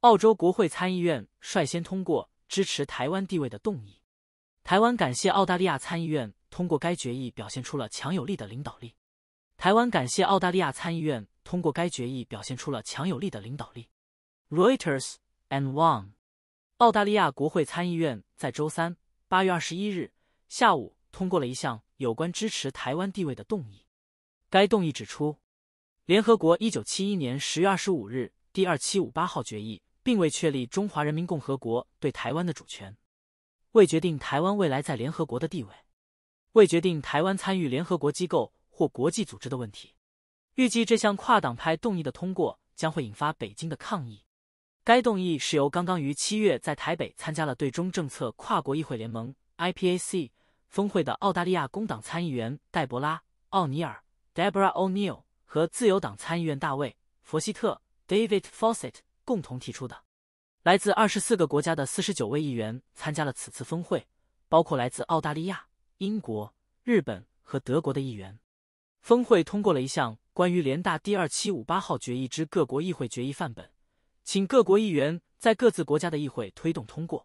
澳洲国会参议院率先通过支持台湾地位的动议，台湾感谢澳大利亚参议院通过该决议表现出了强有力的领导力。台湾感谢澳大利亚参议院通过该决议表现出了强有力的领导力。Reuters and Wang，澳大利亚国会参议院在周三（八月二十一日）下午通过了一项有关支持台湾地位的动议。该动议指出，联合国一九七一年十月二十五日第二七五八号决议。并未确立中华人民共和国对台湾的主权，未决定台湾未来在联合国的地位，未决定台湾参与联合国机构或国际组织的问题。预计这项跨党派动议的通过将会引发北京的抗议。该动议是由刚刚于七月在台北参加了对中政策跨国议会联盟 （IPAC） 峰会的澳大利亚工党参议员黛博拉·奥尼尔 （Deborah O'Neill） 和自由党参议院大卫·佛西特 （David f a w c e t t 共同提出的，来自二十四个国家的四十九位议员参加了此次峰会，包括来自澳大利亚、英国、日本和德国的议员。峰会通过了一项关于联大第二七五八号决议之各国议会决议范本，请各国议员在各自国家的议会推动通过。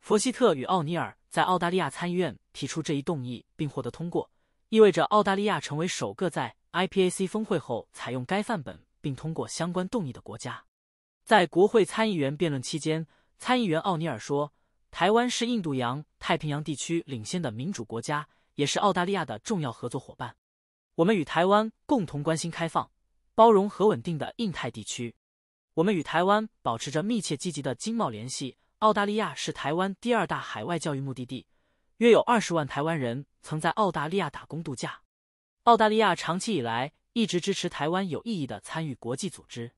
佛希特与奥尼尔在澳大利亚参议院提出这一动议并获得通过，意味着澳大利亚成为首个在 IPAC 峰会后采用该范本并通过相关动议的国家。在国会参议员辩论期间，参议员奥尼尔说：“台湾是印度洋太平洋地区领先的民主国家，也是澳大利亚的重要合作伙伴。我们与台湾共同关心开放、包容和稳定的印太地区。我们与台湾保持着密切、积极的经贸联系。澳大利亚是台湾第二大海外教育目的地，约有二十万台湾人曾在澳大利亚打工度假。澳大利亚长期以来一直支持台湾有意义的参与国际组织。”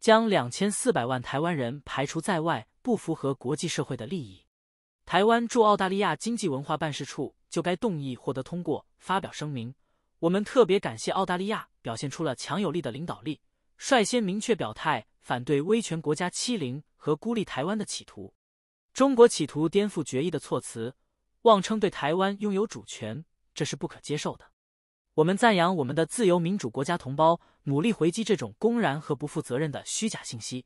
将两千四百万台湾人排除在外不符合国际社会的利益。台湾驻澳大利亚经济文化办事处就该动议获得通过发表声明，我们特别感谢澳大利亚表现出了强有力的领导力，率先明确表态反对威权国家欺凌和孤立台湾的企图。中国企图颠覆决议的措辞，妄称对台湾拥有主权，这是不可接受的。我们赞扬我们的自由民主国家同胞，努力回击这种公然和不负责任的虚假信息。